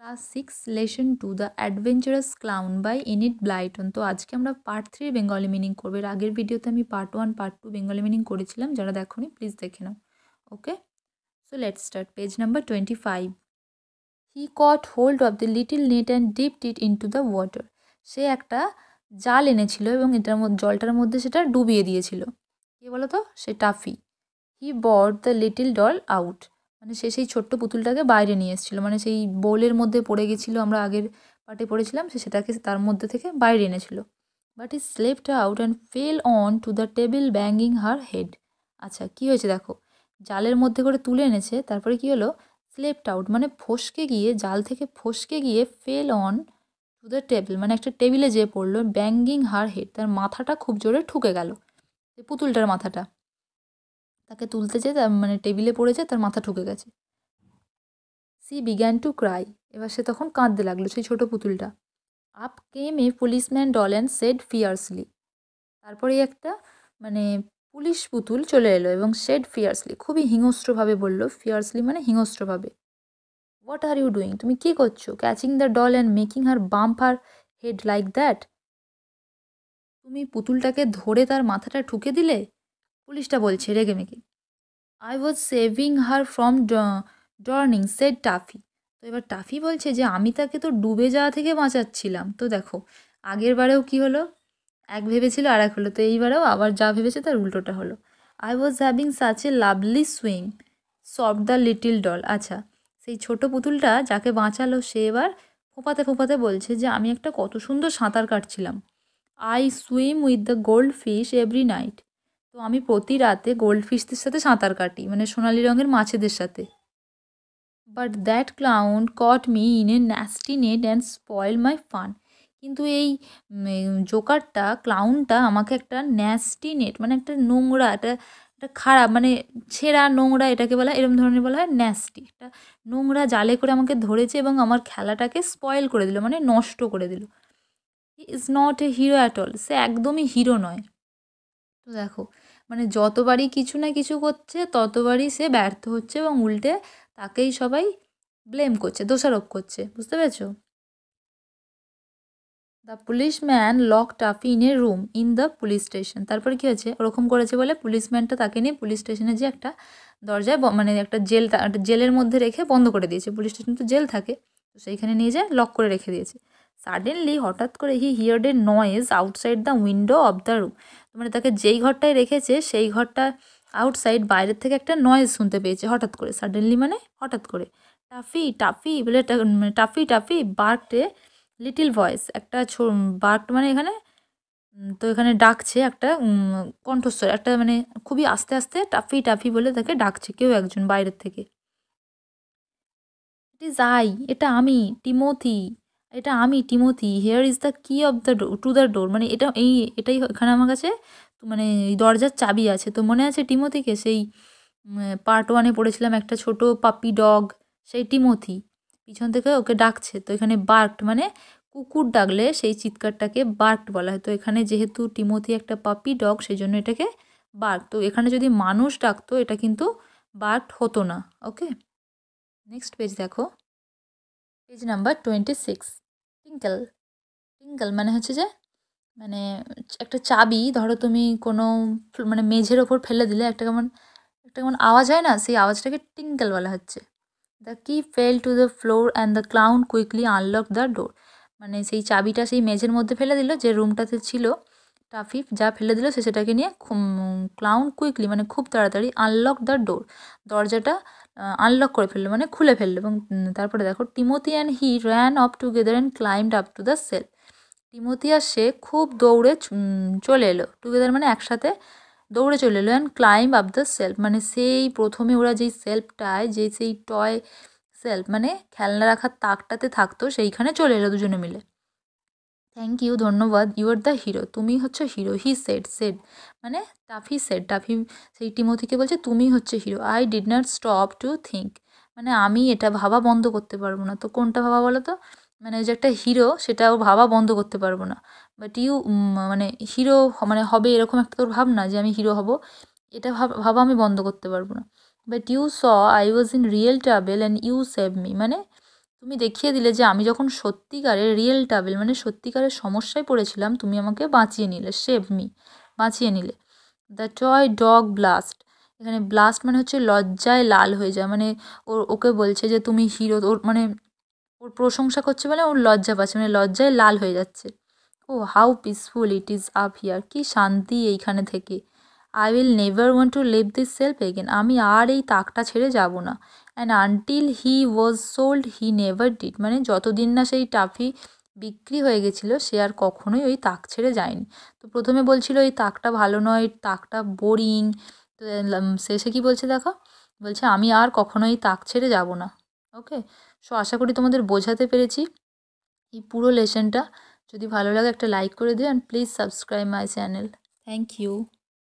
class six lesson two the adventurous clown by Enid Blyton তো আজকে আমরা part three Bengali meaning করবো এর আগের ভিডিওতে আমি part one part two Bengali meaning করেছিলাম যারা দেখোনি প্লিজ দেখে নাও okay so let start page number twenty five he caught hold of the little net and dip into the water সে একটা জাল এনেছিল এবং এটার জলটার মধ্যে সেটা ডুবিয়ে দিয়েছিল কে বলো তো সে Tuffy he brought the little doll out মানে সে সেই ছোট্ট পুতুলটাকে বাইরে নিয়ে এসেছিলো মানে সেই বোলের মধ্যে পড়ে গেছিলো আমরা আগের পাটে পড়েছিলাম সে সেটাকে তার মধ্যে থেকে বাইরে এনেছিল but she slipped out and fell onto the table banging her head আচ্ছা কি হয়েছে দেখো জালের মধ্যে করে তুলে এনেছে তারপরে কি হলো স্লেপড আউট মানে ফসকে গিয়ে জাল থেকে ফসকে গিয়ে fell onto the table মানে একটা টেবিলে যেয়ে পড়লো ব্যাঙ্গিং হার হেড তার মাথাটা খুব জোরে ঠুকে গেল পুতুলটার মাথাটা তাকে তুলতে যেয়ে তার মানে টেবিলে পড়ে যায় তার মাথা ঠুকে গেছে সি বিগ্যান টু ক্রাই এবার সে তখন কাঁদতে লাগলো সেই ছোটো পুতুলটা up came a policeman doll and said fiercely তারপরে একটা মানে পুলিশ পুতুল চলে এলো এবং সেড ফিয়ার্সলি খুবই হিংস্রভাবে বলল ফিয়ার্সলি মানে হিংস্রভাবে হোয়াট আর ইউ ডুইং তুমি কী করছো catching the doll and making her bump her head like that তুমি পুতুলটাকে ধরে তার মাথাটা ঠুকে দিলে পুলিশটা বলছে মেগে I was saving her from drowning said Tuffy তো এবার টাফি বলছে যে আমি তাকে তো ডুবে যাওয়া থেকে বাঁচাচ্ছিলাম তো দেখো আগের বারেও কী হলো এক ভেবেছিল আর এক হলো তো এইবারেও আবার যা ভেবেছে তার উল্টোটা হলো I was having such a lovely swing soft the little doll আচ্ছা সেই ছোট পুতুলটা যাকে বাঁচালো সে এবার ফোঁপাতে ফোঁপাতে বলছে যে আমি একটা কত সুন্দর সাঁতার কাটছিলাম I swim with the goldfish every night তো আমি প্রতি রাতে গোল্ড ফিশদের সাথে সাঁতার কাটি মানে সোনালি রঙের মাছেদের সাথে but that clown caught me in a nasty net and spoil my fun কিন্তু এই জোকারটা ক্লাউনটা আমাকে একটা ন্যাস্টি নেট মানে একটা নোংরা একটা একটা খারাপ মানে ছেঁড়া নোংরা এটাকে বলা এরম ধরনের বলা হয় ন্যাস্টি একটা নোংরা জালে করে আমাকে ধরেছে এবং আমার খেলাটাকে স্পয়েল করে দিল মানে নষ্ট করে দিল is not a hero at all সে একদমই হিরো নয় তো দেখো মানে যতবারই কিছু না কিছু করছে ততবারই সে ব্যর্থ হচ্ছে এবং উল্টে তাকেই সবাই ব্লেম করছে দোষারোপ করছে বুঝতে পেরেছো the policeman lock Taff in a room in the police station তারপর কী হয়েছে ওরকম করেছে বলে পুলিশম্যানটা তাকে নিয়ে পুলিশ স্টেশনে যে একটা দরজায় মানে একটা জেল জেলের মধ্যে রেখে বন্ধ করে দিয়েছে পুলিশ স্টেশন তো জেল থাকে তো সেইখানে নিয়ে যায় লক করে রেখে দিয়েছে সাডেনলি হঠাৎ করে he heard a noise outside the window of the room মানে তাকে যেই ঘরটায় রেখেছে সেই ঘরটা আউটসাইড বাইরের থেকে একটা নয়েজ শুনতে পেয়েছে হঠাৎ করে সাডেনলি মানে হঠাৎ করে টাফি টাফি বলে মানে টাফি টাফি বার্কটে লিটিল ভয়েস একটা বার্ক মানে এখানে তো এখানে ডাকছে একটা কণ্ঠস্বর একটা মানে খুবই আস্তে আস্তে টাফি টাফি বলে তাকে ডাকছে কেউ একজন বাইরের থেকে ইট ইজ আই এটা আমি টিমোথি এটা আমি Timothy here is the key of the to the door মানে এটা এই এটাই এখানে আমার কাছে মানে দরজার চাবি আছে তো মনে আছে টিমোথিকে সেই পার্ট ওয়ানে পড়েছিলাম একটা ছোট পাপি ডগ সেই টিমোথি পিছন থেকে ওকে ডাকছে তো এখানে বার্কড মানে কুকুর ডাকলে সেই চিৎকারটাকে বার্কড বলা হয় তো এখানে যেহেতু টিমোথি একটা পাপি ডগ সেই জন্য এটাকে বার্ক তো এখানে যদি মানুষ ডাকতো এটা কিন্তু বার্কড হতো না ওকে নেক্সট পেজ দেখো page number twenty six twinkle twinkle মানে হচ্ছে যে মানে একটা চাবি ধরো তুমি কোনো মানে মেঝের ওপর ফেলে দিলে একটা কেমন একটা কেমন আওয়াজ হয় না সেই আওয়াজটাকে টিঙ্কেল বলা হচ্ছে the key fell to the floor and the clown quickly unlock the door মানে সেই চাবিটা সেই মেঝের মধ্যে ফেলে দিল যে রুমটাতে ছিল টাফি যা ফেলে দিল সে সেটাকে নিয়ে ক্লাউন কুইকলি মানে খুব তাড়াতাড়ি আনলক দ্য ডোর দরজাটা আনলক করে ফেললো মানে খুলে ফেললো এবং তারপরে দেখো Timothy and he ran up together and climb up to the shelf Timothy আর সে খুব দৌড়ে চলে এলো টুগেদার মানে একসাথে দৌড়ে চলে এলো and climb up the shelf মানে সেই প্রথমে ওরা যেই সেলফটায় যে সেই টয় সেলফ মানে খেলনা রাখার তাকটাতে থাকতো সেইখানে চলে এলো দুজনে মিলে থ্যাংক ইউ ধন্যবাদ ইউ আর দ্য হিরো তুমি হচ্ছে হিরো হি সেট সেট মানে টাফি সেট টাফি সেই টিমোথিকে বলছে তুমি হচ্ছে hero I did not stop to think মানে আমি এটা ভাবা বন্ধ করতে পারবো না তো কোনটা ভাবা বলো তো মানে যে একটা হিরো সেটাও ভাবা বন্ধ করতে পারবো না বাট ইউ মানে হিরো মানে হবে এরকম একটা তোর ভাবনা যে আমি হিরো হব এটা ভাবা আমি বন্ধ করতে পারবো না but you saw I was in real travel and you save me মানে তুমি দেখিয়ে দিলে যে আমি যখন সত্যিকারে রিয়েল টাবেল মানে সত্যিকারের সমস্যায় পড়েছিলাম তুমি আমাকে বাঁচিয়ে নিলে সেভ মি বাঁচিয়ে নিলে দ্য টয় ডগ ব্লাস্ট এখানে ব্লাস্ট মানে হচ্ছে লজ্জায় লাল হয়ে যায় মানে ওর ওকে বলছে যে তুমি হিরো ওর মানে ওর প্রশংসা করছে বলে ওর লজ্জা পাচ্ছে মানে লজ্জায় লাল হয়ে যাচ্ছে oh how peaceful it is up here কী শান্তি এইখানে থেকে I will never want to leave this shelf again আমি আর এই তাকটা ছেড়ে যাব না and until he was sold he never did মানে যতদিন না সেই টাফি বিক্রি হয়ে গেছিলো সে আর কখনোই ওই তাক ছেড়ে যায়নি তো প্রথমে বলছিল ওই তাকটা ভালো নয় তাকটা বোরিং তো শেষে কি বলছে দেখো বলছে আমি আর কখনোই তাক ছেড়ে যাব না ওকে সো আশা করি তোমাদের বোঝাতে পেরেছি এই পুরো লেসনটা যদি ভালো লাগে একটা লাইক করে দিও and please subscribe my channel thank you